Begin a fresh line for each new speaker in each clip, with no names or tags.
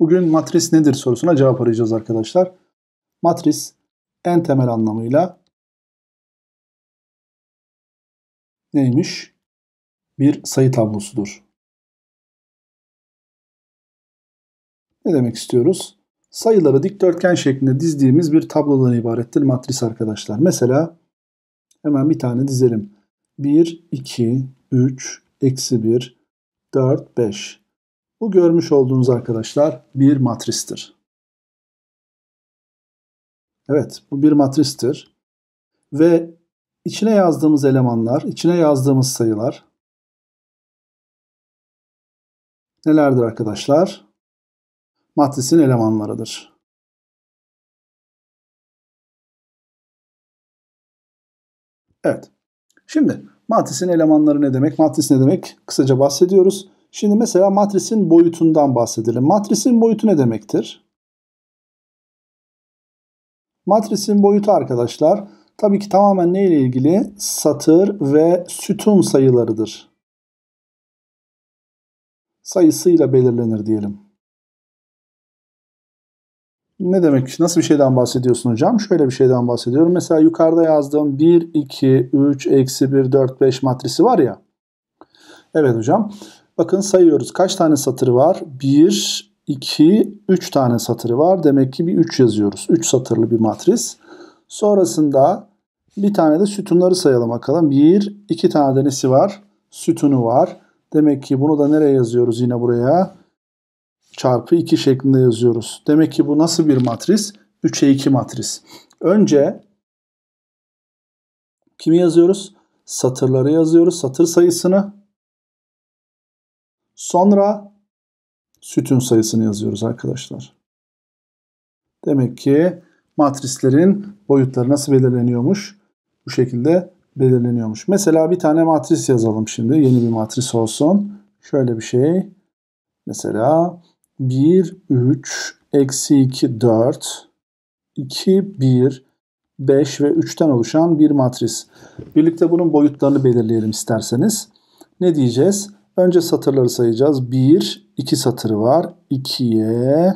Bugün matris nedir sorusuna cevap arayacağız arkadaşlar. Matris en
temel anlamıyla neymiş? Bir sayı tablosudur.
Ne demek istiyoruz? Sayıları dikdörtgen şeklinde dizdiğimiz bir tablodan ibarettir
matris arkadaşlar. Mesela hemen bir tane dizelim. 1, 2,
3, eksi 1, 4, 5. Bu görmüş olduğunuz arkadaşlar bir matristir. Evet bu bir matristir. Ve içine yazdığımız elemanlar, içine yazdığımız sayılar
nelerdir arkadaşlar? Matrisin elemanlarıdır. Evet. Şimdi matrisin elemanları
ne demek? Matris ne demek? Kısaca bahsediyoruz. Şimdi mesela matrisin boyutundan bahsedelim. Matrisin boyutu ne demektir? Matrisin boyutu arkadaşlar tabii ki tamamen neyle ilgili? Satır ve sütun sayılarıdır.
Sayısıyla belirlenir diyelim. Ne demek? Nasıl bir şeyden bahsediyorsun hocam? Şöyle bir şeyden
bahsediyorum. Mesela yukarıda yazdığım 1, 2, 3, eksi 1, 4, 5 matrisi var ya. Evet hocam. Bakın sayıyoruz. Kaç tane satırı var? 1, 2, 3 tane satırı var. Demek ki bir 3 yazıyoruz. 3 satırlı bir matris. Sonrasında bir tane de sütunları sayalım bakalım. 1, 2 tane de nesi var? Sütunu var. Demek ki bunu da nereye yazıyoruz yine buraya? Çarpı 2 şeklinde yazıyoruz. Demek ki bu nasıl bir matris? 3'e 2 matris. Önce
kimi yazıyoruz? Satırları yazıyoruz. Satır sayısını Sonra sütun sayısını yazıyoruz arkadaşlar. Demek ki matrislerin
boyutları nasıl belirleniyormuş? Bu şekilde belirleniyormuş. Mesela bir tane matris yazalım şimdi. Yeni bir matris olsun. Şöyle bir şey. Mesela 1, 3, eksi 2, 4, 2, 1, 5 ve 3'ten oluşan bir matris. Birlikte bunun boyutlarını belirleyelim isterseniz. Ne diyeceğiz? Önce satırları sayacağız. 1, 2 satırı var. 2'ye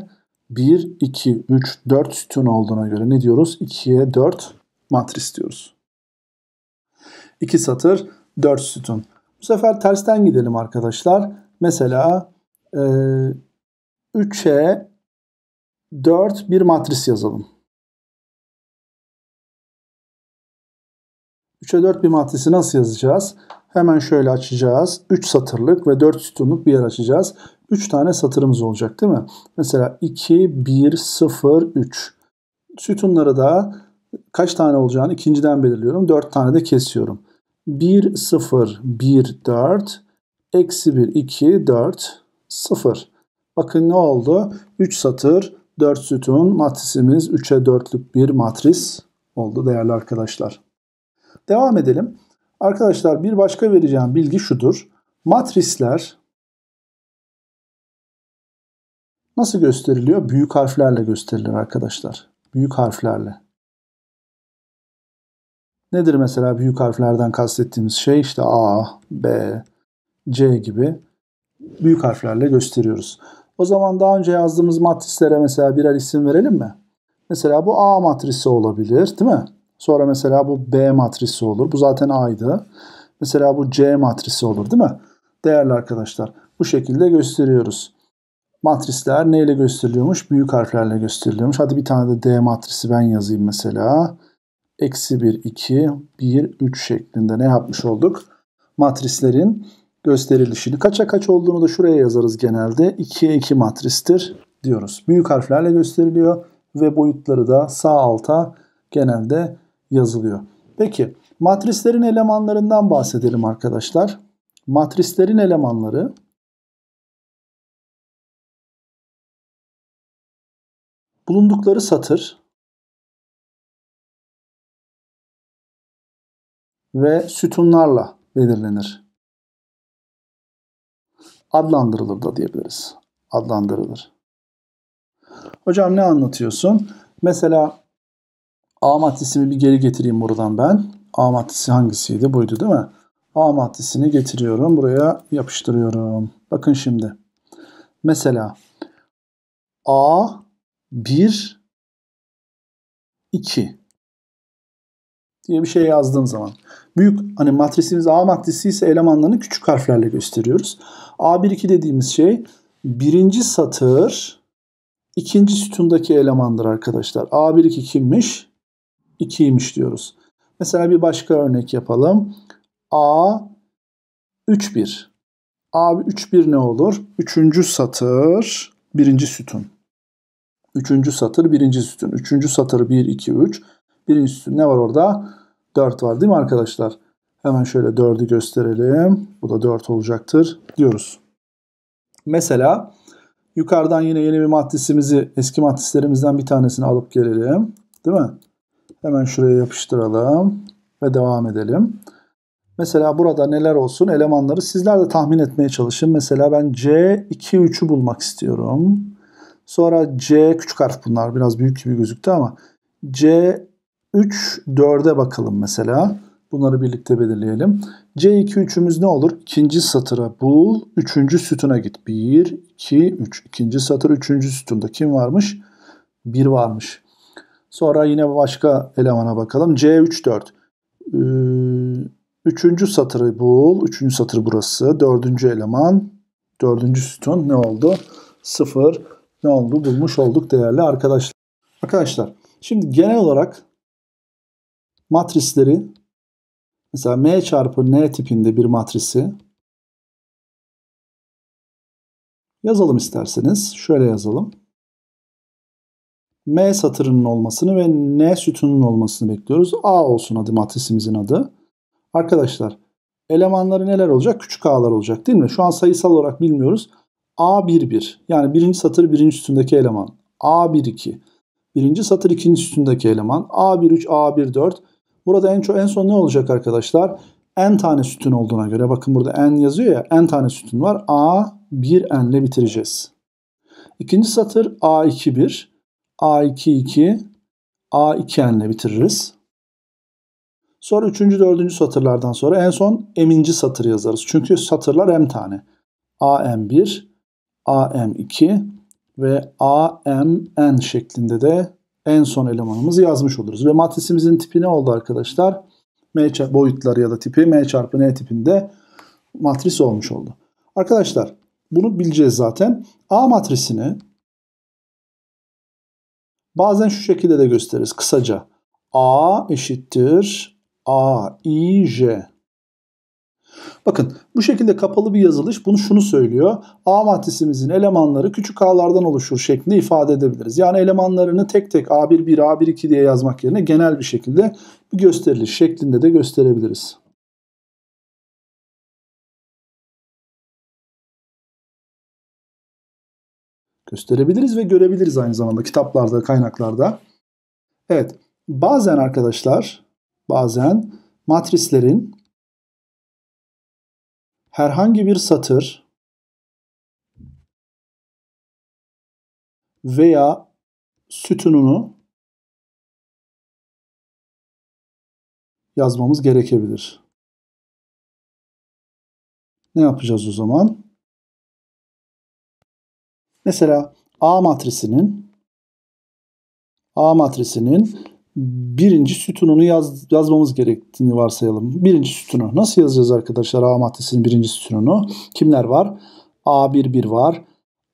1, 2, 3, 4 sütun olduğuna göre ne diyoruz? 2'ye 4 matris diyoruz. 2 satır, 4 sütun.
Bu sefer tersten gidelim arkadaşlar. Mesela e, 3'e 4 bir matris yazalım. 3'e 4 bir matrisi nasıl yazacağız? Hemen şöyle
açacağız. 3 satırlık ve 4 sütunluk bir yer açacağız. 3 tane satırımız olacak değil mi? Mesela 2, 1, 0, 3. Sütunları da kaç tane olacağını ikinciden belirliyorum. 4 tane de kesiyorum. 1, 0, 1, 4, eksi 1, 2, 4, 0. Bakın ne oldu? 3 satır, 4 sütun matrisimiz 3'e 4'lük bir matris
oldu değerli arkadaşlar. Devam edelim. Arkadaşlar bir başka vereceğim bilgi şudur. Matrisler nasıl gösteriliyor? Büyük harflerle gösterilir arkadaşlar. Büyük harflerle.
Nedir mesela büyük harflerden kastettiğimiz şey? işte A, B, C gibi büyük harflerle gösteriyoruz. O zaman daha önce yazdığımız matrislere mesela birer isim verelim mi? Mesela bu A matrisi olabilir değil mi? Sonra mesela bu B matrisi olur. Bu zaten A'ydı. Mesela bu C matrisi olur değil mi? Değerli arkadaşlar bu şekilde gösteriyoruz. Matrisler neyle gösteriliyormuş? Büyük harflerle gösteriliyormuş. Hadi bir tane de D matrisi ben yazayım mesela. Eksi 1, 2, 1, 3 şeklinde ne yapmış olduk? Matrislerin gösterilişini. Kaça kaç olduğunu da şuraya yazarız genelde. 2'ye 2 matristir diyoruz. Büyük harflerle gösteriliyor ve boyutları da sağ alta genelde yazılıyor. Peki matrislerin elemanlarından bahsedelim arkadaşlar.
Matrislerin elemanları bulundukları satır ve sütunlarla belirlenir. Adlandırılır da diyebiliriz. Adlandırılır.
Hocam ne anlatıyorsun? Mesela A maddesini
bir geri getireyim buradan ben. A maddesi hangisiydi? Buydu değil mi? A maddesini
getiriyorum. Buraya yapıştırıyorum. Bakın şimdi. Mesela A 1 2 diye bir şey yazdığım zaman. Büyük hani matrisimiz A matrisi ise elemanlarını
küçük harflerle gösteriyoruz. A1-2 dediğimiz şey birinci satır ikinci sütundaki elemandır arkadaşlar. A1-2 kimmiş? 2'ymiş diyoruz. Mesela bir başka örnek yapalım. A 31. 1. A 3 ne olur? Üçüncü satır, birinci sütun. Üçüncü satır, birinci sütun. Üçüncü satır 1 2 3. Birinci sütun ne var orada? 4 var değil mi arkadaşlar? Hemen şöyle 4'ü gösterelim. Bu da 4 olacaktır diyoruz. Mesela yukarıdan yine yeni bir matrisimizi eski matrislerimizden bir tanesini alıp gelelim. Değil mi? Hemen şuraya yapıştıralım ve devam edelim. Mesela burada neler olsun elemanları sizler de tahmin etmeye çalışın. Mesela ben C2-3'ü bulmak istiyorum. Sonra C küçük harf bunlar biraz büyük gibi gözüktü ama C3 4'e bakalım mesela. Bunları birlikte belirleyelim. C2-3'ümüz ne olur? İkinci satıra bul, üçüncü sütuna git. 1, 2, 3. İkinci satır, üçüncü sütunda kim varmış? 1 varmış. Sonra yine başka elemana bakalım. C3 4. Ee, üçüncü satırı bul. Üçüncü satır burası. Dördüncü eleman. Dördüncü sütun ne oldu? Sıfır. ne oldu? Bulmuş olduk değerli arkadaşlar. Arkadaşlar şimdi genel olarak
matrisleri mesela M çarpı N tipinde bir matrisi yazalım isterseniz. Şöyle yazalım. M satırının olmasını ve N sütunun olmasını
bekliyoruz. A olsun adı matrisimizin adı. Arkadaşlar elemanları neler olacak? Küçük A'lar olacak değil mi? Şu an sayısal olarak bilmiyoruz. A 1 1 yani birinci satır birinci sütundaki eleman. A 1 2 birinci satır ikinci sütundaki eleman. A 1 3 A 1 4 Burada en, çok, en son ne olacak arkadaşlar? N tane sütun olduğuna göre bakın burada N yazıyor ya N tane sütun var. A 1 N ile bitireceğiz. İkinci satır A 2 1 A22, A2 ile bitiririz. Sonra üçüncü, dördüncü satırlardan sonra en son eminci satır yazarız. Çünkü satırlar m tane. AM1, AM2 ve AMN şeklinde de en son elemanımızı yazmış oluruz. Ve matrisimizin tipi ne oldu arkadaşlar? M boyutları ya da tipi M çarpı N tipinde matris olmuş oldu. Arkadaşlar bunu bileceğiz zaten. A matrisini
Bazen şu şekilde de gösteririz kısaca. A eşittir A, I, J. Bakın
bu şekilde kapalı bir yazılış bunu şunu söylüyor. A matrisimizin elemanları küçük a'lardan oluşur şeklinde ifade edebiliriz. Yani elemanlarını tek tek A11, A12 diye yazmak yerine genel bir şekilde
bir gösteriliş şeklinde de gösterebiliriz. gösterebiliriz ve görebiliriz aynı zamanda kitaplarda, kaynaklarda. Evet, bazen arkadaşlar, bazen matrislerin herhangi bir satır veya sütununu yazmamız gerekebilir. Ne yapacağız o zaman? Mesela A
matrisinin A matrisinin birinci
sütununu yaz, yazmamız gerektiğini varsayalım. Birinci sütunu. Nasıl yazacağız arkadaşlar A matrisinin birinci sütununu? Kimler var? A11 var.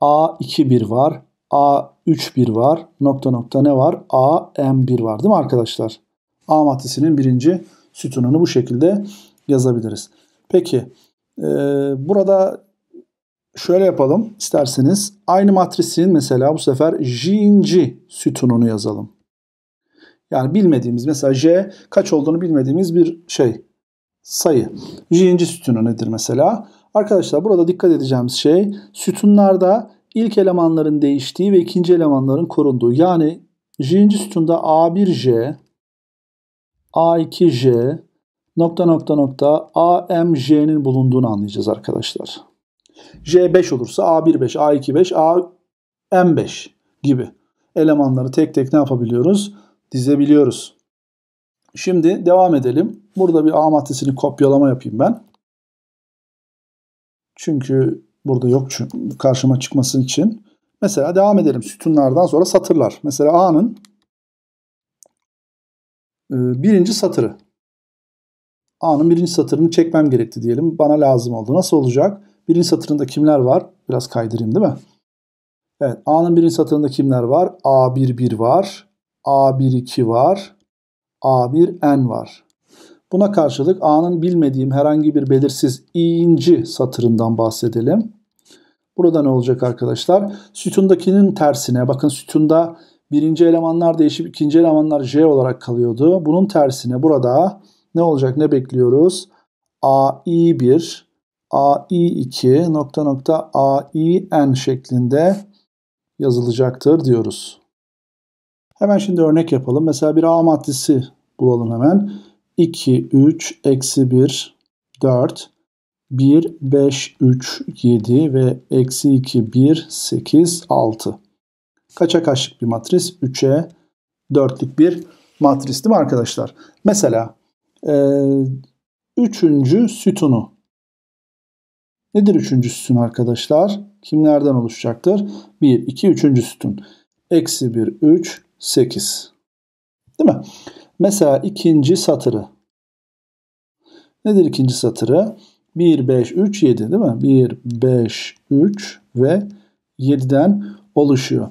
A21 var. A31 var. Nokta nokta ne var? AM1 var değil mi arkadaşlar? A matrisinin birinci sütununu bu şekilde yazabiliriz. Peki e, burada şöyle yapalım isterseniz. Aynı matrisin mesela bu sefer j'inci sütununu yazalım. Yani bilmediğimiz mesela j kaç olduğunu bilmediğimiz bir şey sayı. J'inci sütunu nedir mesela? Arkadaşlar burada dikkat edeceğimiz şey sütunlarda ilk elemanların değiştiği ve ikinci elemanların korunduğu. Yani j'inci sütunda a1j, a2j, nokta nokta nokta amj'nin bulunduğunu anlayacağız arkadaşlar. J5 olursa a 15 a 25 5 AM5 gibi elemanları tek tek ne yapabiliyoruz? Dizebiliyoruz. Şimdi devam edelim. Burada bir A maddesini kopyalama yapayım ben. Çünkü burada yok çünkü karşıma çıkmasın için. Mesela devam edelim. Sütunlardan sonra satırlar. Mesela A'nın e, birinci satırı. A'nın birinci satırını çekmem gerekti diyelim. Bana lazım oldu. Nasıl olacak? Birinci satırında kimler var? Biraz kaydırayım değil mi? Evet A'nın birinci satırında kimler var? A11 var. A12 var. A1N var. Buna karşılık A'nın bilmediğim herhangi bir belirsiz i'inci satırından bahsedelim. Burada ne olacak arkadaşlar? Sütundakinin tersine bakın sütunda birinci elemanlar değişip ikinci elemanlar J olarak kalıyordu. Bunun tersine burada ne olacak ne bekliyoruz? A i 1 AI2 nokta nokta AIN şeklinde yazılacaktır diyoruz. Hemen şimdi örnek yapalım. Mesela bir A matrisi bulalım hemen. 2, 3, eksi 1, 4, 1, 5, 3, 7 ve eksi 2, 1, 8, 6. Kaça kaçlık bir matris? 3'e 4'lük bir matris değil mi arkadaşlar? Mesela e, üçüncü sütunu Nedir üçüncü sütun arkadaşlar? Kimlerden oluşacaktır? 1, 2, üçüncü sütun. Eksi 1, 3, 8. Değil mi? Mesela ikinci satırı. Nedir ikinci satırı? 1, 5, 3, 7 değil mi? 1, 5, 3 ve 7'den oluşuyor.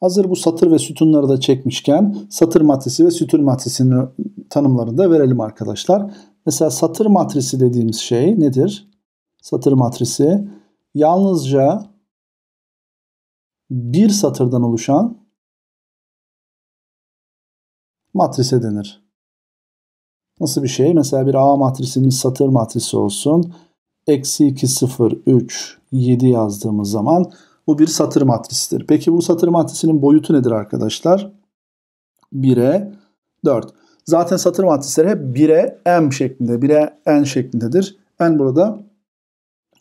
Hazır bu satır ve sütunları da çekmişken satır matrisi ve sütun matrisinin tanımlarını da verelim arkadaşlar. Mesela satır matrisi dediğimiz şey nedir?
satır matrisi yalnızca bir satırdan oluşan matrise denir. Nasıl bir şey? Mesela bir A matrisimiz satır matrisi olsun.
Eksi 2, 0, 3, 7 yazdığımız zaman bu bir satır matrisidir. Peki bu satır matrisinin boyutu nedir arkadaşlar? 1'e 4. Zaten satır matrisleri hep 1'e m şeklinde, 1'e n şeklindedir. n burada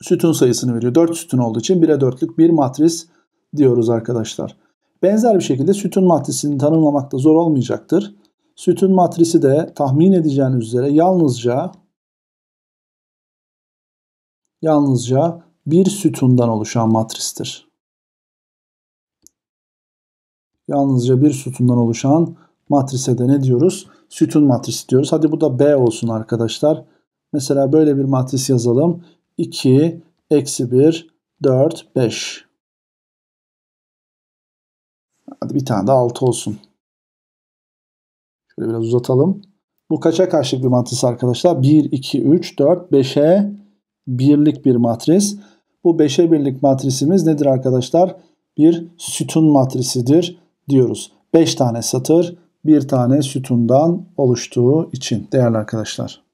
sütun sayısını veriyor. 4 sütun olduğu için 1'e 4'lük bir matris diyoruz arkadaşlar. Benzer bir şekilde sütun matrisini tanımlamak da zor olmayacaktır. Sütun matrisi
de tahmin edeceğiniz üzere yalnızca yalnızca bir sütundan oluşan matristir.
Yalnızca bir sütundan oluşan matrise de ne diyoruz? Sütun matrisi diyoruz. Hadi bu da B olsun arkadaşlar. Mesela böyle bir matris yazalım.
2, eksi 1, 4, 5. Hadi bir tane de 6 olsun. Şöyle biraz uzatalım.
Bu kaça karşılık bir matris arkadaşlar? 1, 2, 3, 4, 5'e birlik bir matris. Bu 5'e birlik matrisimiz nedir arkadaşlar? Bir sütun
matrisidir diyoruz. 5 tane satır, bir tane sütundan oluştuğu için değerli arkadaşlar.